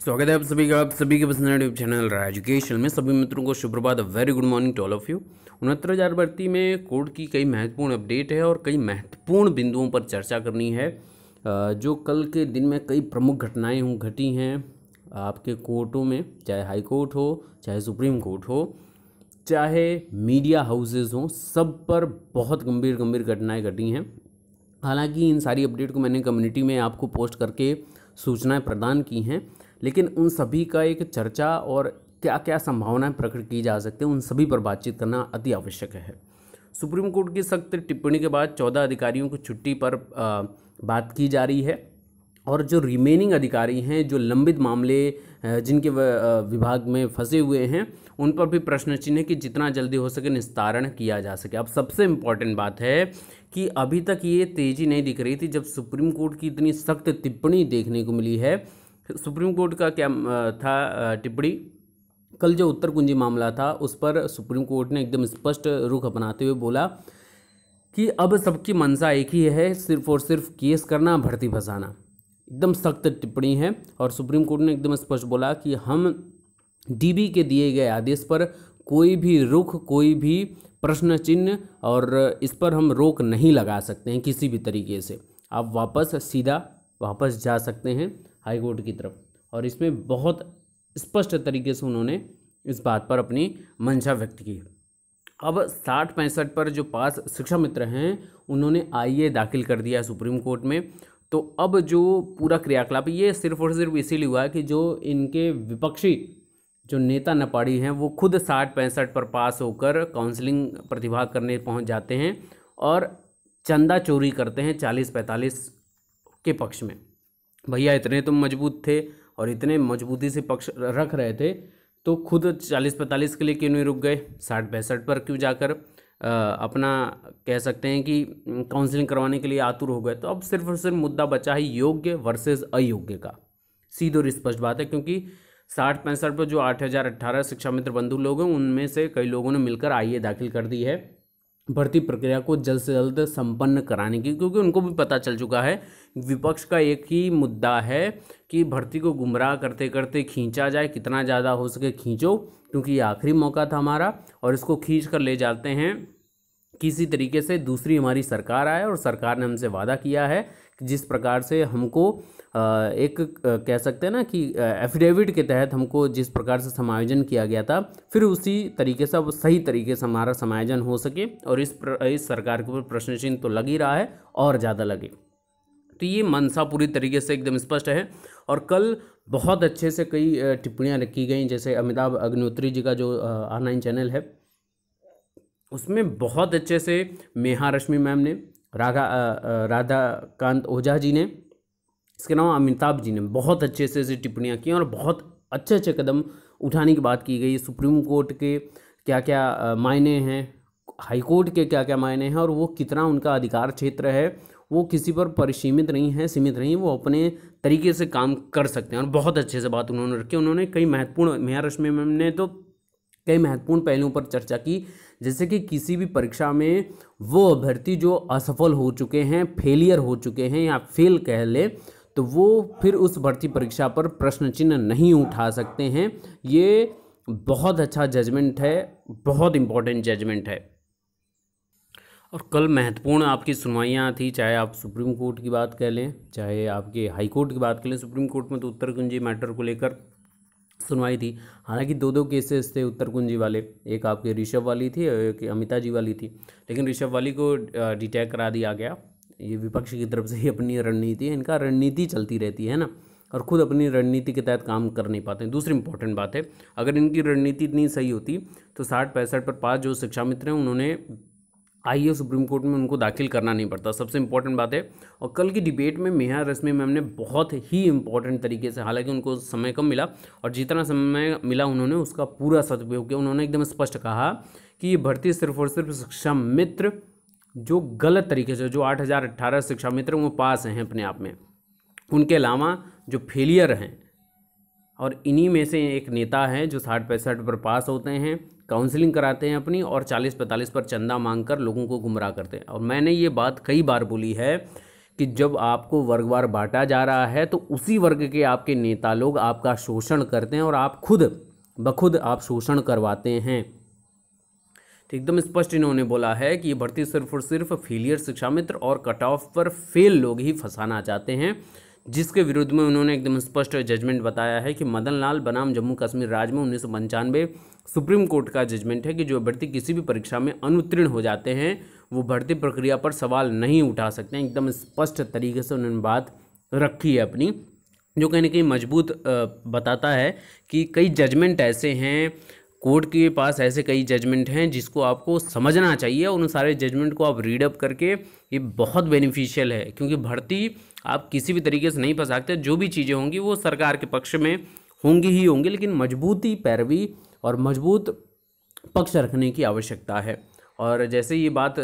स्वागत है आप सभी का आप सभी के पसंद यूट्यूब चैनल रहा एजुकेशन में सभी मित्रों को सुप्रभात very good morning to all of you उनहत्तर हज़ार भर्ती में कोड की कई महत्वपूर्ण अपडेट है और कई महत्वपूर्ण बिंदुओं पर चर्चा करनी है जो कल के दिन में कई प्रमुख घटनाएँ हूँ घटी हैं आपके कोर्टों में चाहे हाई कोर्ट हो चाहे सुप्रीम कोर्ट हो चाहे मीडिया हाउसेज हों सब पर बहुत गंभीर गंभीर घटनाएँ घटी हैं हालांकि इन सारी अपडेट को मैंने कम्युनिटी में आपको पोस्ट करके सूचनाएं प्रदान की हैं लेकिन उन सभी का एक चर्चा और क्या क्या संभावनाएं प्रकट की जा सकती हैं उन सभी पर बातचीत करना अति आवश्यक है सुप्रीम कोर्ट की सख्त टिप्पणी के बाद चौदह अधिकारियों को छुट्टी पर बात की जा रही है और जो रिमेनिंग अधिकारी हैं जो लंबित मामले जिनके विभाग में फंसे हुए हैं उन पर भी प्रश्न चिन्ह है कि जितना जल्दी हो सके निस्तारण किया जा सके अब सबसे इम्पॉर्टेंट बात है कि अभी तक ये तेज़ी नहीं दिख रही थी जब सुप्रीम कोर्ट की इतनी सख्त टिप्पणी देखने को मिली है सुप्रीम कोर्ट का क्या था टिप्पणी कल जो उत्तर कुंजी मामला था उस पर सुप्रीम कोर्ट ने एकदम स्पष्ट रुख अपनाते हुए बोला कि अब सबकी मंशा एक ही है सिर्फ और सिर्फ केस करना भर्ती फंसाना एकदम सख्त टिप्पणी है और सुप्रीम कोर्ट ने एकदम स्पष्ट बोला कि हम डीबी के दिए गए आदेश पर कोई भी रुख कोई भी प्रश्न चिन्ह और इस पर हम रोक नहीं लगा सकते हैं किसी भी तरीके से आप वापस सीधा वापस जा सकते हैं हाई कोर्ट की तरफ और इसमें बहुत स्पष्ट तरीके से उन्होंने इस बात पर अपनी मंशा व्यक्त की अब साठ पैंसठ पर जो पास शिक्षा मित्र हैं उन्होंने आई दाखिल कर दिया सुप्रीम कोर्ट में तो अब जो पूरा क्रियाकलाप ये सिर्फ और सिर्फ इसीलिए हुआ कि जो इनके विपक्षी जो नेता नपाड़ी हैं वो खुद साठ पैंसठ पर पास होकर काउंसलिंग प्रतिभा करने पहुंच जाते हैं और चंदा चोरी करते हैं चालीस पैंतालीस के पक्ष में भैया इतने तुम तो मजबूत थे और इतने मजबूती से पक्ष रख रहे थे तो खुद चालीस पैंतालीस के लिए क्यों नहीं रुक गए साठ पैंसठ पर क्यों जाकर अपना कह सकते हैं कि काउंसलिंग करवाने के लिए आतुर हो गए तो अब सिर्फ और सिर्फ मुद्दा बचा है योग्य वर्सेस अयोग्य का सीधे और स्पष्ट बात है क्योंकि साठ पैंसठ पर जो आठ हज़ार अट्ठारह शिक्षा मित्र बंधु लोग हैं उनमें से कई लोगों ने मिलकर आई दाखिल कर दी है भर्ती प्रक्रिया को जल्द से जल्द संपन्न कराने की क्योंकि उनको भी पता चल चुका है विपक्ष का एक ही मुद्दा है कि भर्ती को गुमराह करते करते खींचा जाए कितना ज़्यादा हो सके खींचो क्योंकि ये आखिरी मौका था हमारा और इसको खींच कर ले जाते हैं किसी तरीके से दूसरी हमारी सरकार आए और सरकार ने हमसे वादा किया है जिस प्रकार से हमको एक कह सकते हैं ना कि एफिडेविट के तहत हमको जिस प्रकार से समायोजन किया गया था फिर उसी तरीके से अब सही तरीके से हमारा समायोजन हो सके और इस प्र, इस सरकार के ऊपर प्रश्न चिन्ह तो लग ही रहा है और ज़्यादा लगे तो ये मनसा पूरी तरीके से एकदम स्पष्ट है और कल बहुत अच्छे से कई टिप्पणियाँ रखी गई जैसे अमिताभ अग्निहोत्री जी का जो ऑनलाइन चैनल है उसमें बहुत अच्छे से मेहा रश्मि मैम ने राघा राधा कांत ओझा जी ने इसके अलावा अमिताभ जी ने बहुत अच्छे से इसे टिप्पणियाँ की और बहुत अच्छे अच्छे कदम उठाने की बात की गई सुप्रीम कोर्ट के क्या क्या मायने हैं हाई कोर्ट के क्या क्या मायने हैं और वो कितना उनका अधिकार क्षेत्र है वो किसी पर परिसीमित नहीं है सीमित नहीं वो अपने तरीके से काम कर सकते हैं और बहुत अच्छे से बात उन्होंने रखी उन्होंने कई महत्वपूर्ण मेयर में मैम ने तो कई महत्वपूर्ण पहलुओं पर चर्चा की जैसे कि किसी भी परीक्षा में वो अभ्यर्थी जो असफल हो चुके हैं फेलियर हो चुके हैं या फेल कह ले तो वो फिर उस भर्ती परीक्षा पर प्रश्न चिन्ह नहीं उठा सकते हैं ये बहुत अच्छा जजमेंट है बहुत इम्पॉर्टेंट जजमेंट है और कल महत्वपूर्ण आपकी सुनवाइयाँ थी चाहे आप सुप्रीम कोर्ट की बात कह लें चाहे आपके हाई कोर्ट की बात कर लें सुप्रीम कोर्ट में तो उत्तर कुंजी मैटर को लेकर सुनवाई थी हालांकि दो दो केसेस थे उत्तर कुंजी वाले एक आपके ऋषभ वाली थी और एक अमिता जी वाली थी लेकिन ऋषभ वाली को डिटैक करा दिया गया ये विपक्ष की तरफ से ही अपनी रणनीति है इनका रणनीति चलती रहती है ना और खुद अपनी रणनीति के तहत काम कर नहीं पाते हैं दूसरी इंपॉर्टेंट बात है अगर इनकी रणनीति इतनी सही होती तो साठ पैंसठ पर पाँच जो शिक्षा मित्र हैं उन्होंने आइए सुप्रीम कोर्ट में उनको दाखिल करना नहीं पड़ता सबसे इंपॉर्टेंट बात है और कल की डिबेट में मेहर रश्मि मैम ने बहुत ही इंपॉर्टेंट तरीके से हालांकि उनको समय कम मिला और जितना समय मिला उन्होंने उसका पूरा सदुपयोग किया उन्होंने एकदम स्पष्ट कहा कि ये भर्ती सिर्फ और सिर्फ शिक्षा मित्र जो गलत तरीके से जो आठ हज़ार अट्ठारह शिक्षा मित्र वो पास हैं अपने आप में उनके अलावा जो फेलियर हैं और इन्हीं में से एक नेता है जो साठ पैंसठ पर पास होते हैं काउंसलिंग कराते हैं अपनी और चालीस पैंतालीस पर चंदा मांग कर लोगों को गुमराह करते हैं और मैंने ये बात कई बार बोली है कि जब आपको वर्गवार बांटा जा रहा है तो उसी वर्ग के आपके नेता लोग आपका शोषण करते हैं और आप खुद बखुद आप शोषण करवाते हैं तो एकदम स्पष्ट इन्होंने बोला है कि ये भर्ती सिर्फ और सिर्फ फेलियर शिक्षा मित्र और कट ऑफ पर फेल लोग ही फंसाना चाहते हैं जिसके विरुद्ध में उन्होंने एकदम स्पष्ट जजमेंट बताया है कि मदन लाल बनाम जम्मू कश्मीर राज्य में उन्नीस सुप्रीम कोर्ट का जजमेंट है कि जो अभ्यर्थी किसी भी परीक्षा में अनुत्तीर्ण हो जाते हैं वो भर्ती प्रक्रिया पर सवाल नहीं उठा सकते हैं एकदम स्पष्ट तरीके से उन्होंने बात रखी है अपनी जो कहीं ना कहीं मजबूत बताता है कि कई जजमेंट ऐसे हैं कोर्ट के पास ऐसे कई जजमेंट हैं जिसको आपको समझना चाहिए उन सारे जजमेंट को आप रीडअप करके ये बहुत बेनिफिशियल है क्योंकि भर्ती आप किसी भी तरीके से नहीं फंसा सकते जो भी चीज़ें होंगी वो सरकार के पक्ष में होंगी ही होंगी लेकिन मजबूती पैरवी और मजबूत पक्ष रखने की आवश्यकता है और जैसे ये बात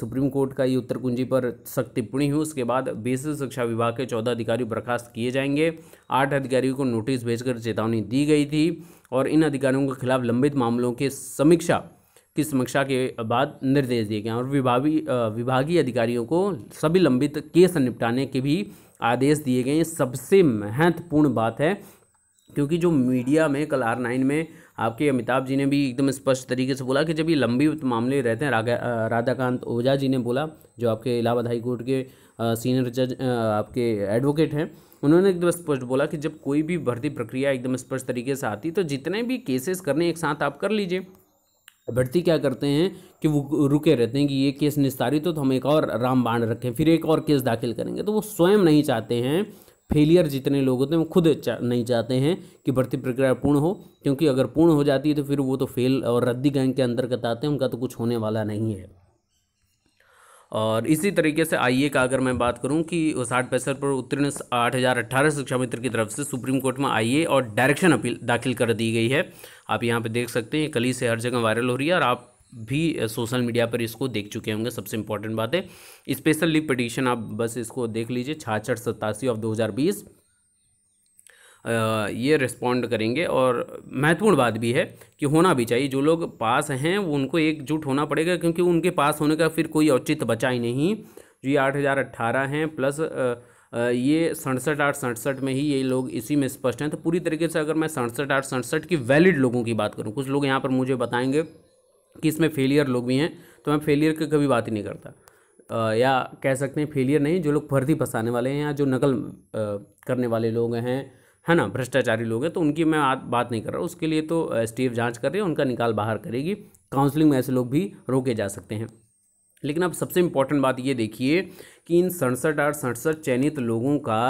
सुप्रीम कोर्ट का ये उत्तर कुंजी पर सख्त टिप्पणी हुई उसके बाद बेसिक शिक्षा विभाग के चौदह अधिकारी बर्खास्त किए जाएंगे आठ अधिकारियों को नोटिस भेजकर चेतावनी दी गई थी और इन अधिकारियों के खिलाफ लंबित मामलों की समीक्षा की समीक्षा के बाद निर्देश दिए गए और विभागी विभागीय अधिकारियों को सभी लंबित केस निपटाने के भी आदेश दिए गए सबसे महत्वपूर्ण बात है क्योंकि जो मीडिया में कल आर नाइन में आपके अमिताभ जी ने भी एकदम स्पष्ट तरीके से बोला कि जब ये लंबित मामले रहते हैं राधाकांत ओझा जी ने बोला जो आपके इलाहाबाद हाई कोर्ट के सीनियर जज आपके एडवोकेट हैं उन्होंने एकदम स्पष्ट बोला कि जब कोई भी भर्ती प्रक्रिया एकदम स्पष्ट तरीके से आती तो जितने भी केसेस करने एक साथ आप कर लीजिए भर्ती क्या करते हैं कि वो रुके रहते हैं कि ये केस निस्तारित हो तो हम एक और राम रखें फिर एक और केस दाखिल करेंगे तो वो स्वयं नहीं चाहते हैं फेलियर जितने लोग होते हैं वो खुद नहीं चाहते हैं कि भर्ती प्रक्रिया पूर्ण हो क्योंकि अगर पूर्ण हो जाती है तो फिर वो तो फेल और रद्दी गैंग के अंतर्गत आते हैं उनका तो कुछ होने वाला नहीं है और इसी तरीके से आई का अगर मैं बात करूं कि साठ पैंसठ पर उत्तीर्ण आठ हज़ार अट्ठारह शिक्षा मित्र की तरफ से सुप्रीम कोर्ट में आई और डायरेक्शन अपील दाखिल कर दी गई है आप यहाँ पर देख सकते हैं कली से हर जगह वायरल हो रही है और आप भी सोशल मीडिया पर इसको देख चुके होंगे सबसे इंपॉर्टेंट बात है स्पेशल लीव पटिशन आप बस इसको देख लीजिए छाछठ सतासी ऑफ 2020 ये रिस्पॉन्ड करेंगे और महत्वपूर्ण बात भी है कि होना भी चाहिए जो लोग पास हैं वो उनको एकजुट होना पड़ेगा क्योंकि उनके पास होने का फिर कोई औचित बचा ही नहीं जो ये आठ हज़ार अट्ठारह हैं प्लस आ, ये सड़सठ आठ सड़सठ में ही ये लोग इसी में स्पष्ट हैं तो पूरी तरीके से अगर मैं सड़सठ आठ सड़सठ की वैलिड लोगों की बात करूँ कुछ लोग यहाँ पर मुझे बताएंगे कि इसमें फेलियर लोग भी हैं तो मैं फेलियर की कभी बात ही नहीं करता या कह सकते हैं फेलियर नहीं जो लोग भर्ती फंसाने वाले हैं या जो नकल करने वाले लोग हैं है ना भ्रष्टाचारी लोग हैं तो उनकी मैं बात नहीं कर रहा उसके लिए तो एस टी जांच कर रही है उनका निकाल बाहर करेगी काउंसलिंग में ऐसे लोग भी रोके जा सकते हैं लेकिन अब सबसे इम्पॉर्टेंट बात ये देखिए कि इन सड़सठ आठ सड़सठ चयनित लोगों का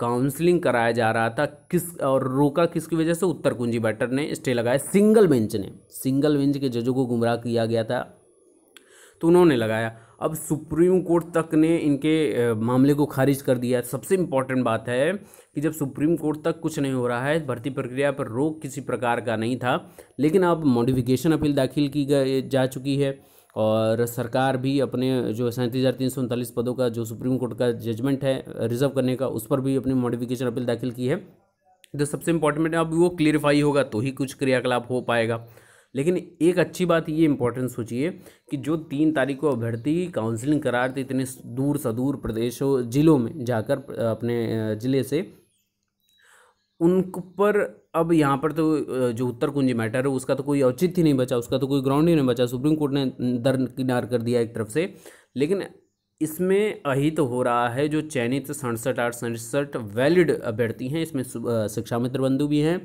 काउंसलिंग कराया जा रहा था किस और रोका किसकी वजह से उत्तर कुंजी बैटर ने स्टे लगाया सिंगल बेंच ने सिंगल बेंच के जजों को गुमराह किया गया था तो उन्होंने लगाया अब सुप्रीम कोर्ट तक ने इनके मामले को खारिज कर दिया सबसे इम्पॉर्टेंट बात है कि जब सुप्रीम कोर्ट तक कुछ नहीं हो रहा है भर्ती प्रक्रिया पर रोक किसी प्रकार का नहीं था लेकिन अब मॉडिफिकेशन अपील दाखिल की जा चुकी है और सरकार भी अपने जो सैंतीस हज़ार तीन सौ उनतालीस पदों का जो सुप्रीम कोर्ट का जजमेंट है रिजर्व करने का उस पर भी अपनी मॉडिफिकेशन अपील दाखिल की है तो सबसे इंपॉर्टेंट अब वो क्लियरिफाई होगा तो ही कुछ क्रियाकलाप हो पाएगा लेकिन एक अच्छी बात ये इंपॉर्टेंट सोचिए कि जो तीन तारीख को अभ्यर्थी काउंसलिंग करा रहे थे इतने दूर सदूर प्रदेशों ज़िलों में जाकर अपने ज़िले से उन पर अब यहाँ पर तो जो उत्तर कुंजी मैटर है उसका तो कोई औचित्य नहीं बचा उसका तो कोई ग्राउंड ही नहीं बचा सुप्रीम कोर्ट ने दरकिनार कर दिया एक तरफ से लेकिन इसमें अहित तो हो रहा है जो चयनित सड़सठ आठ सड़सठ वैलिड अभ्यर्थी हैं इसमें शिक्षा मित्र बंधु भी हैं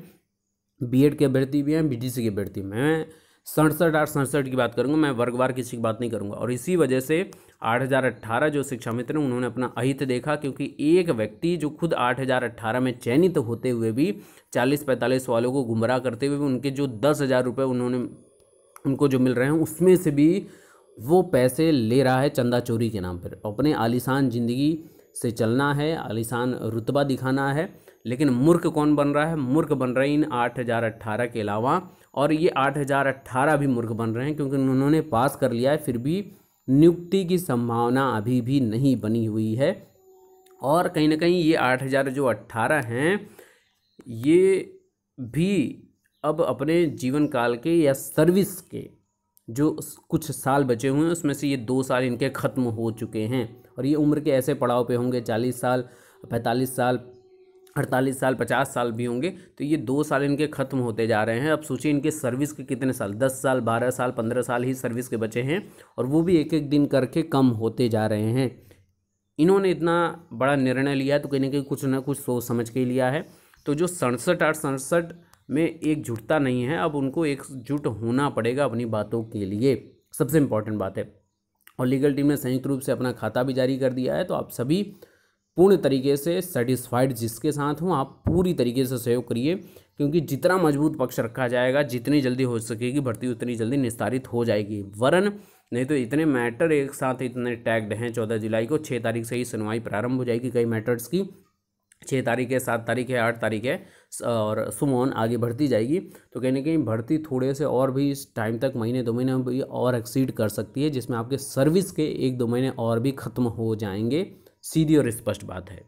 बीएड के अभ्यर्थी भी हैं बीडीसी के अभ्यर्थी भी हैं सड़सठ आठ सड़सठ की बात करूँगा मैं वर्गवार किसी की बात नहीं करूँगा और इसी वजह से आठ हज़ार अट्ठारह जो शिक्षा मित्र हैं उन्होंने अपना अहित देखा क्योंकि एक व्यक्ति जो खुद आठ हज़ार अट्ठारह में चयनित होते हुए भी चालीस पैंतालीस वालों को गुमराह करते हुए भी उनके जो दस हज़ार रुपये उन्होंने उनको जो मिल रहे हैं उसमें से भी वो पैसे ले रहा है चंदा चोरी के नाम पर अपने आलिशान ज़िंदगी से चलना है आलिशान रुतबा दिखाना है लेकिन मूर्ख कौन बन रहा है मूर्ख बन रहे हैं इन आठ हज़ार अट्ठारह के अलावा और ये आठ हज़ार अट्ठारह भी मूर्ख बन रहे हैं क्योंकि उन्होंने पास कर लिया है फिर भी नियुक्ति की संभावना अभी भी नहीं बनी हुई है और कहीं ना कहीं ये आठ हज़ार जो अट्ठारह हैं ये भी अब अपने जीवन काल के या सर्विस के जो कुछ साल बचे हुए हैं उसमें से ये दो साल इनके ख़त्म हो चुके हैं और ये उम्र के ऐसे पड़ाव पे होंगे चालीस साल पैंतालीस साल अड़तालीस साल पचास साल भी होंगे तो ये दो साल इनके ख़त्म होते जा रहे हैं अब सोचिए इनके सर्विस के कितने साल दस साल बारह साल पंद्रह साल ही सर्विस के बचे हैं और वो भी एक एक दिन करके कम होते जा रहे हैं इन्होंने इतना बड़ा निर्णय लिया तो कहीं ना कहीं कुछ ना कुछ सोच समझ के लिया है तो जो सड़सठ आठ सड़सठ में एकजुटता नहीं है अब उनको एकजुट होना पड़ेगा अपनी बातों के लिए सबसे इम्पॉर्टेंट बात है और लीगल टीम ने संयुक्त रूप से अपना खाता भी जारी कर दिया है तो आप सभी पूर्ण तरीके से सेटिस्फाइड जिसके साथ हों आप पूरी तरीके से सहयोग करिए क्योंकि जितना मजबूत पक्ष रखा जाएगा जितनी जल्दी हो सकेगी भर्ती उतनी जल्दी निस्तारित हो जाएगी वरन नहीं तो इतने मैटर एक साथ इतने टैग्ड हैं चौदह जुलाई को छः तारीख से ही सुनवाई प्रारंभ हो जाएगी कई मैटर्स की छः तारीख है सात तारीख है आठ तारीख है और सुमोन आगे बढ़ती जाएगी तो कहीं ना कहीं भर्ती थोड़े से और भी इस टाइम तक महीने दो महीने भी और एक्सीड कर सकती है जिसमें आपके सर्विस के एक दो महीने और भी ख़त्म हो जाएंगे सीधी और स्पष्ट बात है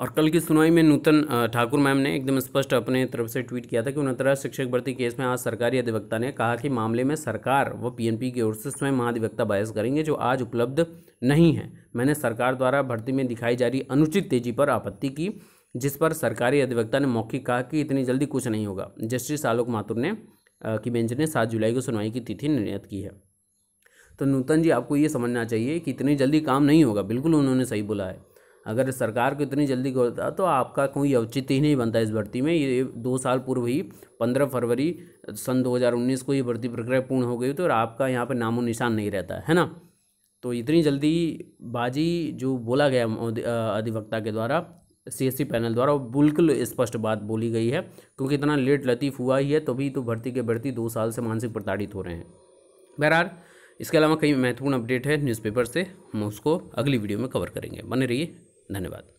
और कल की सुनवाई में नूतन ठाकुर मैम ने एकदम स्पष्ट अपने तरफ से ट्वीट किया था कि उनतरा शिक्षक भर्ती केस में आज सरकारी अधिवक्ता ने कहा कि मामले में सरकार व पीएनपी की ओर से स्वयं महाधिवक्ता बहस करेंगे जो आज उपलब्ध नहीं है मैंने सरकार द्वारा भर्ती में दिखाई जा रही अनुचित तेजी पर आपत्ति की जिस पर सरकारी अधिवक्ता ने मौखिक कहा कि इतनी जल्दी कुछ नहीं होगा जस्टिस आलोक माथुर ने की बेंच ने सात जुलाई को सुनवाई की तिथि निर्णय की है तो नूतन जी आपको ये समझना चाहिए कि इतनी जल्दी काम नहीं होगा बिल्कुल उन्होंने सही बोला है अगर सरकार को इतनी जल्दी होता तो आपका कोई औचित्य ही नहीं बनता इस भर्ती में ये दो साल पूर्व ही पंद्रह फरवरी सन 2019 को ये भर्ती प्रक्रिया पूर्ण हो गई तो और आपका यहाँ पर नामो निशान नहीं रहता है ना तो इतनी जल्दी बाजी जो बोला गया अधिवक्ता के द्वारा सी पैनल द्वारा वो बिल्कुल स्पष्ट बात बोली गई है क्योंकि इतना लेट लतीफ़ हुआ ही है तभी तो भर्ती के भर्ती दो साल से मानसिक प्रताड़ित हो रहे हैं बहरहाल इसके अलावा कई महत्वपूर्ण अपडेट है न्यूज़पेपर से हम उसको अगली वीडियो में कवर करेंगे बने रहिए धन्यवाद